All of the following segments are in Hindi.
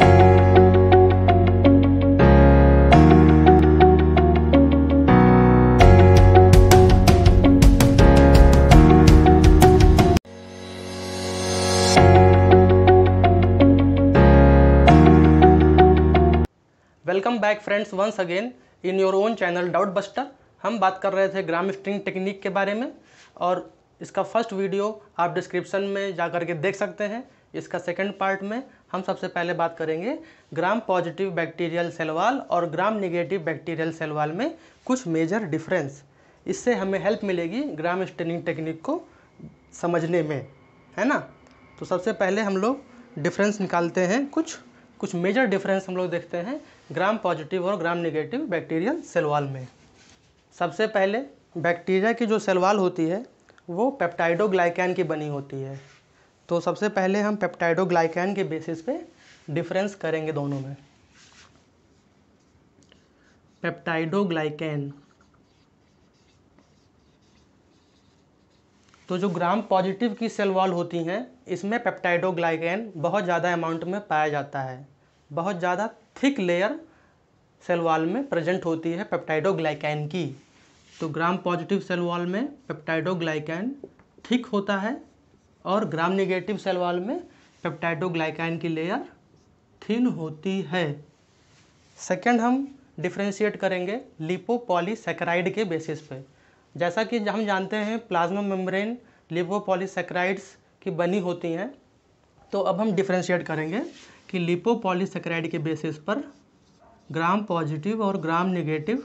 welcome back friends once again in your own channel doubt buster हम बात कर रहे थे ग्राम स्ट्रिंग टेक्निक के बारे में और इसका फर्स्ट वीडियो आप डिस्क्रिप्शन में जा कर के देख सकते हैं इसका सेकंड पार्ट में हम सबसे पहले बात करेंगे ग्राम पॉजिटिव बैक्टीरियल सेलवाल और ग्राम निगेटिव बैक्टीरियल सेलवाल में कुछ मेजर डिफरेंस इससे हमें हेल्प मिलेगी ग्राम स्टेनिंग टेक्निक को समझने में है ना तो सबसे पहले हम लोग डिफरेंस निकालते हैं कुछ कुछ मेजर डिफरेंस हम लोग देखते हैं ग्राम पॉजिटिव और ग्राम निगेटिव बैक्टीरियल सेलवाल में सबसे पहले बैक्टीरिया की जो सेलवाल होती है वो पेप्टाइडोग्लाइकैन की बनी होती है तो सबसे पहले हम पेप्टाइडोग्लाइकैन के बेसिस पे डिफरेंस करेंगे दोनों में पेप्टाइडोग्लाइकैन तो जो ग्राम पॉजिटिव की सेल वॉल होती हैं इसमें पेप्टाइडोग्लाइकैन बहुत ज़्यादा अमाउंट में पाया जाता है बहुत ज़्यादा थिक लेयर सेल वॉल में प्रेजेंट होती है पेप्टाइडोग्लाइकैन की तो ग्राम पॉजिटिव सेल वॉल में पेप्टाइडोग्लाइकैन थिक होता है और ग्राम निगेटिव सेल वाल में पेप्टाइडोग्लाइकाइन की लेयर थिन होती है सेकंड हम डिफ्रेंशिएट करेंगे लिपोपॉलीसेक्राइड के बेसिस पे जैसा कि हम जानते हैं प्लाज्मा मेम्ब्रेन लिपोपॉलीसेक्राइड्स की बनी होती हैं तो अब हम डिफ्रेंशिएट करेंगे कि लिपोपॉलीसेक्राइड के बेसिस पर ग्राम पॉजिटिव और gram negative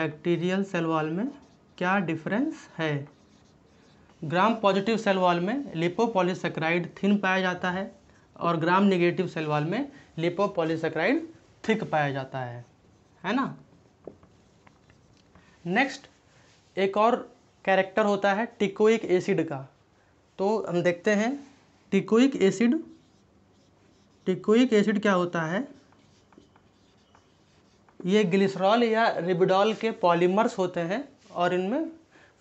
bacterial cell wall में क्या डिफरेंस है ग्राम पॉजिटिव सेल वॉल में लिपोपॉलीसेक्राइड थिन पाया जाता है और ग्राम निगेटिव सेल वॉल में लिपोपॉलीसेक्राइड थिक पाया जाता है है ना नेक्स्ट एक और कैरेक्टर होता है टिकोइक एसिड का तो हम देखते हैं टिकोइक एसिड टिकोइक एसिड क्या होता है ये ग्लिसरॉल या रिबिडॉल के पॉलीमर्स होते हैं और इनमें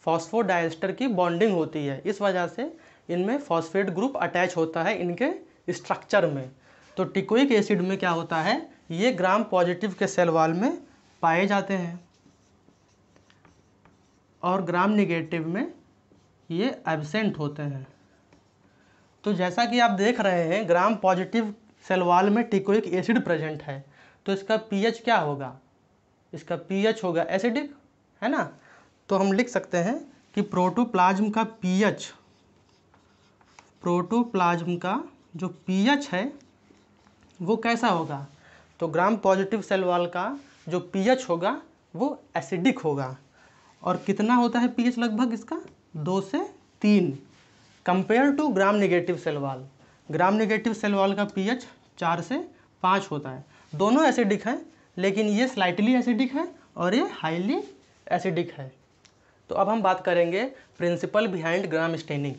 फॉस्फोडाइस्टर की बॉन्डिंग होती है इस वजह से इनमें फॉस्फेट ग्रुप अटैच होता है इनके स्ट्रक्चर में तो टिकोइक एसिड में क्या होता है ये ग्राम पॉजिटिव के सेल वाल में पाए जाते हैं और ग्राम निगेटिव में ये एबसेंट होते हैं तो जैसा कि आप देख रहे हैं ग्राम पॉजिटिव सेल वाल में टिकोइक एसिड प्रेजेंट है तो इसका पीएच क्या होगा इसका पीएच होगा एसिडिक है ना तो हम लिख सकते हैं कि प्रोटोप्लाज्म का पीएच प्रोटोप्लाज्म का जो पीएच है वो कैसा होगा तो ग्राम पॉजिटिव सेल वाल का जो पीएच होगा वो एसिडिक होगा और कितना होता है पीएच लगभग इसका दो से तीन compare to gram negative cell wall gram negative cell वाल का पीएच चार से पाँच होता है दोनों एसिडिक हैं लेकिन ये स्लाइटली एसिडिक है और ये हाईली एसिडिक है तो अब हम बात करेंगे principle behind gram staining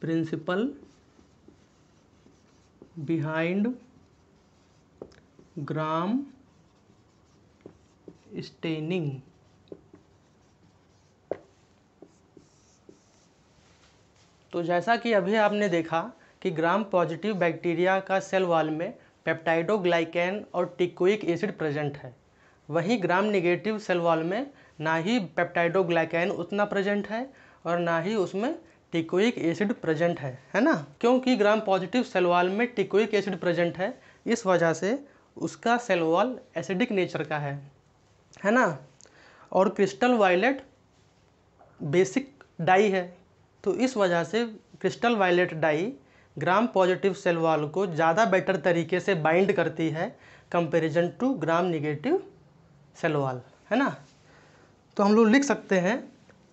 principle behind gram staining तो जैसा कि अभी आपने देखा कि ग्राम पॉजिटिव बैक्टीरिया का सेल वाल में पेप्टाइडोग्लाइकेन और टिकोइक एसिड प्रेजेंट है वहीं ग्राम निगेटिव सेल वॉल में ना ही पेप्टाइडोग्लाइकैन उतना प्रेजेंट है और ना ही उसमें टिकोइक एसिड प्रेजेंट है है ना क्योंकि ग्राम पॉजिटिव सेल वॉल में टिकोइक एसिड प्रेजेंट है इस वजह से उसका सेल वॉल एसिडिक नेचर का है है ना और क्रिस्टल वायलेट बेसिक डाई है तो इस वजह से crystal violet dye gram positive cell wall को ज़्यादा बेटर तरीके से बाइंड करती है comparison to gram negative cell wall है ना तो हम लोग लिख सकते हैं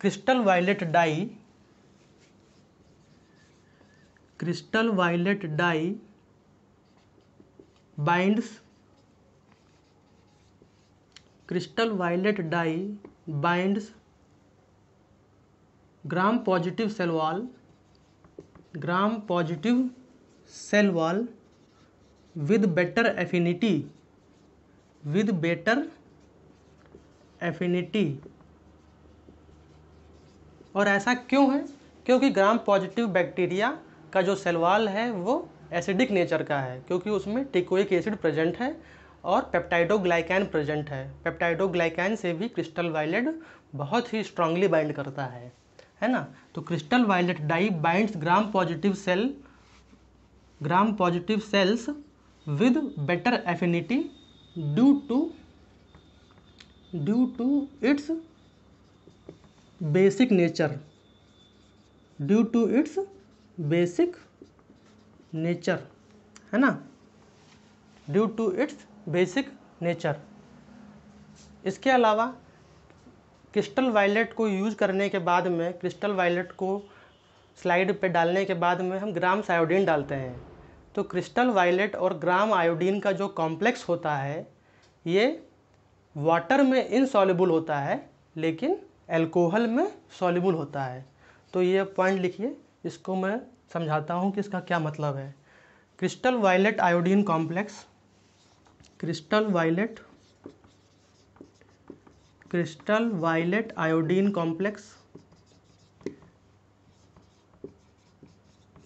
crystal violet dye crystal violet dye binds crystal violet dye binds gram positive cell wall gram positive cell wall with better affinity with better affinity और ऐसा क्यों है क्योंकि ग्राम पॉजिटिव बैक्टीरिया का जो सेलवाल है वो एसिडिक नेचर का है क्योंकि उसमें टिकोइक एसिड प्रेजेंट है और पेप्टाइडोग्लाइकैन प्रेजेंट है पेप्टाइडोग्लाइकैन से भी क्रिस्टल वायलेट बहुत ही स्ट्रांगली बाइंड करता है है ना तो crystal violet dye binds gram positive cell gram positive cells with better affinity due to due to its basic nature due to its basic nature है ना due to its basic nature इसके अलावा क्रिस्टल वायलेट को यूज करने के बाद में क्रिस्टल वायलेट को स्लाइड पे डालने के बाद में हम ग्राम्स आयोडीन डालते हैं तो क्रिस्टल वायलेट और ग्राम आयोडीन का जो कॉम्प्लेक्स होता है ये वाटर में इनसॉल्यूबल होता है लेकिन एल्कोहल में सॉल्यूबल होता है तो ये पॉइंट लिखिए इसको मैं समझाता हूँ कि इसका क्या मतलब है crystal violet iodine complex crystal violet crystal violet iodine complex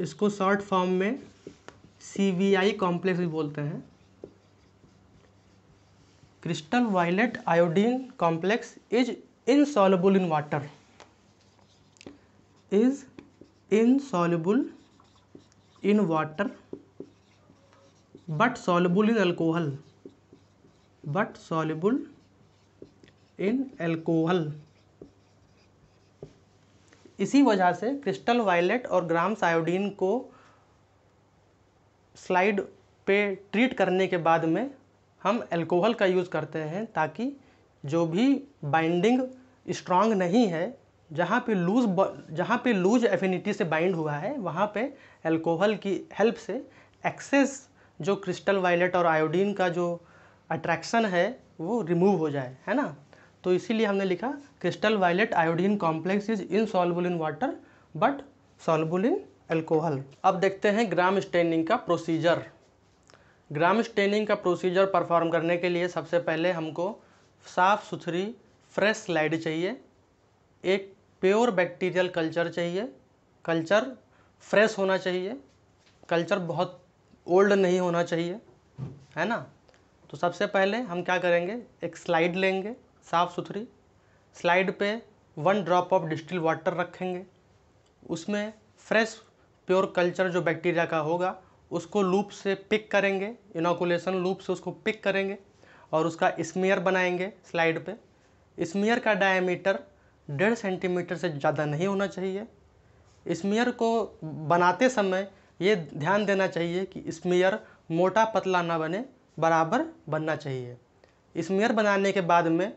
इसको शॉर्ट फॉर्म में सी वी आई कॉम्प्लेक्स भी बोलते हैं crystal violet iodine complex is insoluble in water is insoluble in water but soluble in alcohol but soluble in alcohol इसी वजह से क्रिस्टल वायलेट और ग्राम्स आयोडीन को स्लाइड पे ट्रीट करने के बाद में हम अल्कोहल का यूज़ करते हैं ताकि जो भी बाइंडिंग स्ट्रांग नहीं है जहाँ पे लूज जहाँ पे लूज एफिनिटी से बाइंड हुआ है वहाँ पे अल्कोहल की हेल्प से एक्सेस जो क्रिस्टल वायलेट और आयोडीन का जो अट्रैक्शन है वो रिमूव हो जाए है ना तो इसीलिए हमने लिखा crystal violet iodine complex is in in water but soluble in alcohol अब देखते हैं ग्राम स्टेनिंग का प्रोसीजर ग्राम स्टेनिंग का प्रोसीजर परफॉर्म करने के लिए सबसे पहले हमको साफ़ सुथरी फ्रेश स्लाइड चाहिए एक प्योर बैक्टीरियल कल्चर चाहिए कल्चर फ्रेश होना चाहिए कल्चर बहुत ओल्ड नहीं होना चाहिए है ना तो सबसे पहले हम क्या करेंगे एक स्लाइड लेंगे साफ़ सुथरी स्लाइड पे one drop of distil water रखेंगे उसमें फ्रेश प्योर कल्चर जो बैक्टीरिया का होगा उसको लूप से पिक करेंगे इनोकुलेशन लूप से उसको पिक करेंगे और उसका स्मेयर बनाएंगे स्लाइड पे स्मेयर का डायमीटर डेढ़ सेंटीमीटर से ज़्यादा नहीं होना चाहिए स्मेयर को बनाते समय ये ध्यान देना चाहिए कि स्मेयर मोटा पतला ना बने बराबर बनना चाहिए स्मेयर बनाने के बाद में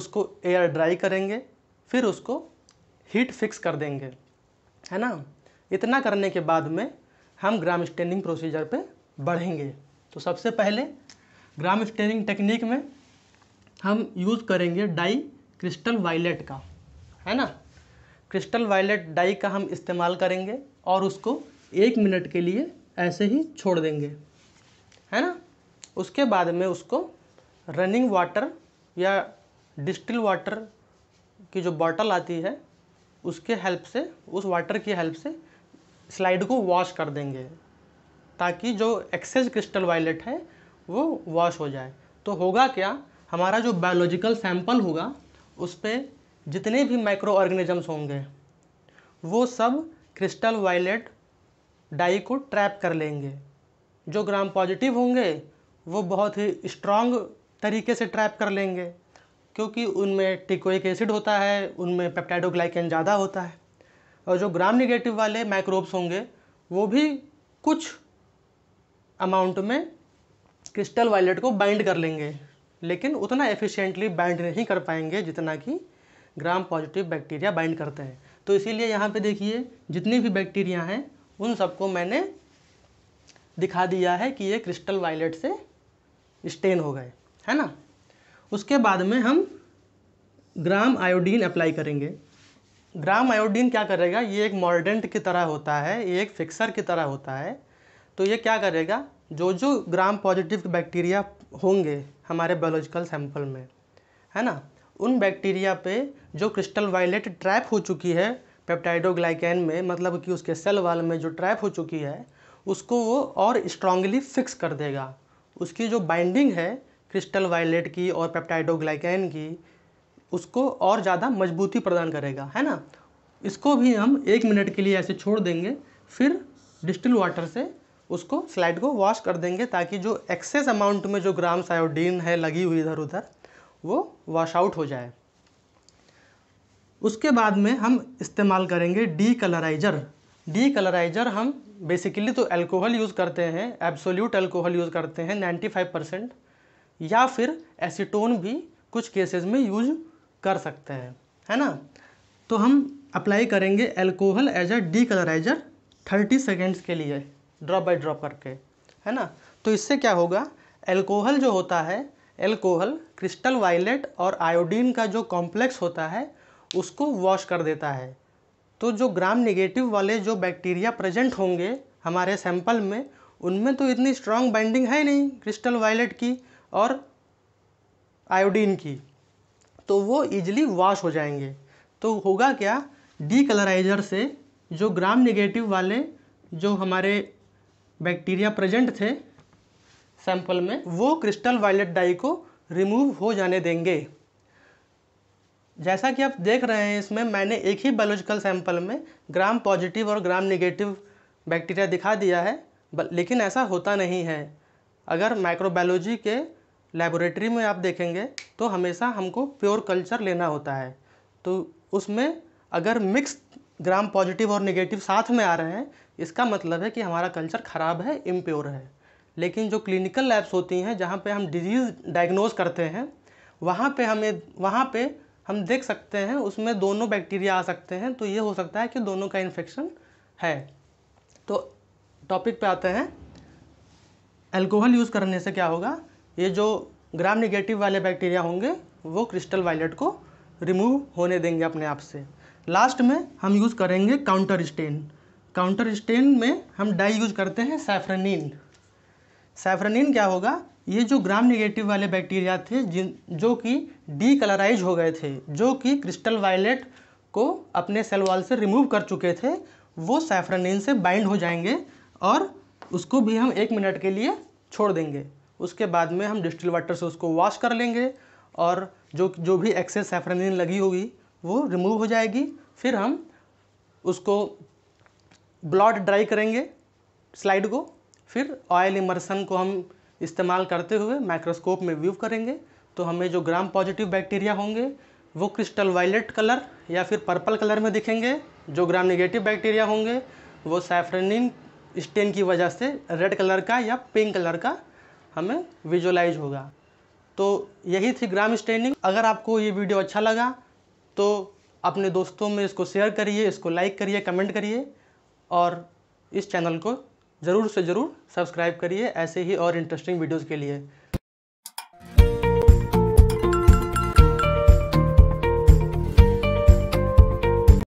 उसको एयर ड्राई करेंगे फिर उसको हीट फिक्स कर देंगे है ना इतना करने के बाद में हम ग्राम स्टैंडिंग प्रोसीजर पे बढ़ेंगे तो सबसे पहले ग्राम स्टैंडिंग टेक्निक में हम यूज़ करेंगे डाई क्रिस्टल वायलेट का है ना क्रिस्टल वायलेट डाई का हम इस्तेमाल करेंगे और उसको एक मिनट के लिए ऐसे ही छोड़ देंगे है ना उसके बाद में उसको रनिंग वाटर या डिस्टिल वाटर की जो बॉटल आती है उसके हेल्प से उस वाटर की हेल्प से स्लाइड को वॉश कर देंगे ताकि जो एक्सेस क्रिस्टल वायलेट है वो वॉश हो जाए तो होगा क्या हमारा जो बायोलॉजिकल सैंपल होगा उस पर जितने भी माइक्रो ऑर्गेनिजम्स होंगे वो सब क्रिस्टल वायलेट डाई को ट्रैप कर लेंगे जो ग्राम पॉजिटिव होंगे वो बहुत ही स्ट्रॉन्ग तरीके से ट्रैप कर लेंगे क्योंकि उनमें टिकोइक एसिड होता है उनमें पेप्टाइडोग्लाइकन ज़्यादा होता है और जो ग्राम निगेटिव वाले माइक्रोब्स होंगे वो भी कुछ अमाउंट में क्रिस्टल वायलेट को बाइंड कर लेंगे लेकिन उतना एफिशिएंटली बाइंड नहीं कर पाएंगे जितना कि ग्राम पॉजिटिव बैक्टीरिया बाइंड करते हैं तो इसीलिए यहाँ पे देखिए जितनी भी बैक्टीरिया हैं उन सबको मैंने दिखा दिया है कि ये क्रिस्टल वायलेट से स्टेन हो गए है ना उसके बाद में हम ग्राम आयोडीन अप्लाई करेंगे ग्राम आयोडीन क्या करेगा ये एक मॉर्डेंट की तरह होता है ये एक फिक्सर की तरह होता है तो ये क्या करेगा जो जो ग्राम पॉजिटिव बैक्टीरिया होंगे हमारे बायोलॉजिकल सैंपल में है ना उन बैक्टीरिया पे जो क्रिस्टल वायलेट ट्रैप हो चुकी है पेप्टाइडोग्लाइकैन में मतलब कि उसके सेल वाल में जो ट्रैप हो चुकी है उसको वो और स्ट्रांगली फिक्स कर देगा उसकी जो बाइंडिंग है क्रिस्टल वायलेट की और पेप्टाइडोग्लाइकैन की उसको और ज़्यादा मजबूती प्रदान करेगा है ना इसको भी हम एक मिनट के लिए ऐसे छोड़ देंगे फिर डिस्टिल वाटर से उसको स्लाइड को वॉश कर देंगे ताकि जो एक्सेस अमाउंट में जो ग्राम सायोडीन है लगी हुई इधर उधर वो वॉश आउट हो जाए उसके बाद में हम इस्तेमाल करेंगे डी कलराइजर डी कलराइजर हम बेसिकली तो अल्कोहल यूज़ करते हैं एब्सोल्यूट अल्कोहल यूज़ करते हैं 95 परसेंट या फिर एसीटोन भी कुछ केसेस में यूज कर सकते हैं है ना तो हम अप्लाई करेंगे alcohol as a decolouriser thirty seconds के लिए ड्रॉप बाई ड्रॉप करके है ना तो इससे क्या होगा एल्कोहल जो होता है एल्कोहल क्रिस्टल वायलेट और आयोडीन का जो कॉम्प्लेक्स होता है उसको वॉश कर देता है तो जो ग्राम निगेटिव वाले जो बैक्टीरिया प्रेजेंट होंगे हमारे सैंपल में उनमें तो इतनी स्ट्रॉन्ग बाइंडिंग है नहीं क्रिस्टल वायलेट की और आयोडीन की तो वो ईजिली वॉश हो जाएंगे तो होगा क्या डी कलराइजर से जो ग्राम निगेटिव वाले जो हमारे बैक्टीरिया प्रेजेंट थे सैंपल में वो क्रिस्टल वायलेट डाई को रिमूव हो जाने देंगे जैसा कि आप देख रहे हैं इसमें मैंने एक ही बायोलॉजिकल सैंपल में ग्राम पॉजिटिव और ग्राम निगेटिव बैक्टीरिया दिखा दिया है लेकिन ऐसा होता नहीं है अगर माइक्रोबायोलॉजी के लेबोरेटरी में आप देखेंगे तो हमेशा हमको प्योर कल्चर लेना होता है तो उसमें अगर मिक्स ग्राम पॉजिटिव और नेगेटिव साथ में आ रहे हैं इसका मतलब है कि हमारा कल्चर ख़राब है इम्प्योर है लेकिन जो क्लिनिकल लैब्स होती हैं जहाँ पे हम डिजीज़ डायग्नोज करते हैं वहाँ पे हमें वहाँ पे हम देख सकते हैं उसमें दोनों बैक्टीरिया आ सकते हैं तो ये हो सकता है कि दोनों का इन्फेक्शन है तो टॉपिक पे आते हैं अल्कोहल यूज़ करने से क्या होगा ये जो ग्राम निगेटिव वाले बैक्टीरिया होंगे वो क्रिस्टल वायलेट को रिमूव होने देंगे अपने आप से लास्ट में हम यूज़ करेंगे काउंटर स्टेन काउंटर स्टेन में हम डाई यूज करते हैं सैफ्रनिन सैफ्रनिन क्या होगा ये जो ग्राम निगेटिव वाले बैक्टीरिया थे जिन जो कि डी कलराइज हो गए थे जो कि क्रिस्टल वायलेट को अपने सेल वॉल से रिमूव कर चुके थे वो सैफ्रनिन से बाइंड हो जाएंगे और उसको भी हम एक मिनट के लिए छोड़ देंगे उसके बाद में हम डिस्टिल वाटर से उसको वॉश कर लेंगे और जो जो भी एक्सेस सेफ्रेनिन लगी होगी वो रिमूव हो जाएगी फिर हम उसको ब्लॉड ड्राई करेंगे स्लाइड को फिर ऑयल इमर्सन को हम इस्तेमाल करते हुए माइक्रोस्कोप में व्यू करेंगे तो हमें जो ग्राम पॉजिटिव बैक्टीरिया होंगे वो क्रिस्टल वायलेट कलर या फिर पर्पल कलर में दिखेंगे जो ग्राम नेगेटिव बैक्टीरिया होंगे वो सैफ्रनिन स्टेन की वजह से रेड कलर का या पिंक कलर का हमें विजुलाइज होगा तो यही थी ग्राम स्टेनिंग अगर आपको ये वीडियो अच्छा लगा तो अपने दोस्तों में इसको शेयर करिए इसको लाइक करिए कमेंट करिए और इस चैनल को ज़रूर से ज़रूर सब्सक्राइब करिए ऐसे ही और इंटरेस्टिंग वीडियोज़ के लिए